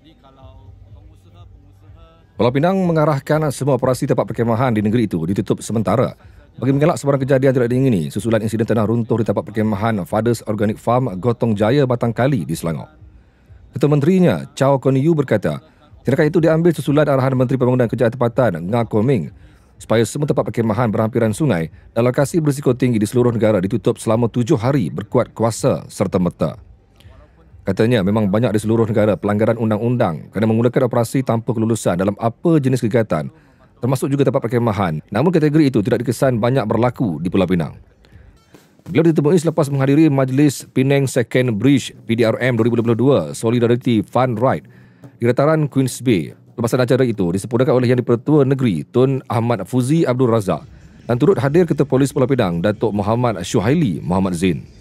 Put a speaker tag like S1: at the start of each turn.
S1: Jadi Pulau Pinang mengarahkan semua operasi tempat perkemahan di negeri itu ditutup sementara. Bagi mengelak sebarang kejadian tidak diingini, susulan insiden tanah runtuh di tempat perkemahan Fathers Organic Farm Gotong Jaya Batang Kali di Selangor. Ketua Menterinya, Chow Kon Yu berkata, tindakan itu diambil susulan arahan Menteri Pembangunan Kerja Tempatan Nga Koming supaya semua tempat perkemahan berhampiran sungai dan lokasi berisiko tinggi di seluruh negara ditutup selama tujuh hari berkuat kuasa serta merta. Katanya memang banyak di seluruh negara pelanggaran undang-undang kerana menggunakan operasi tanpa kelulusan dalam apa jenis kegiatan termasuk juga tempat perkhemahan. Namun kategori itu tidak dikesan banyak berlaku di Pulau Pinang. Beliau ditemui selepas menghadiri majlis Penang Second Bridge PDRM 2022 Solidarity Fund Ride di Rataran Queens Bay. Pelepasan acara itu disempurnakan oleh Yang Dipertua Negeri Tun Ahmad Fuzi Abdul Razak dan turut hadir Ketua Polis Pulau Pinang Datuk Muhammad Syuhaili Muhammad Zain.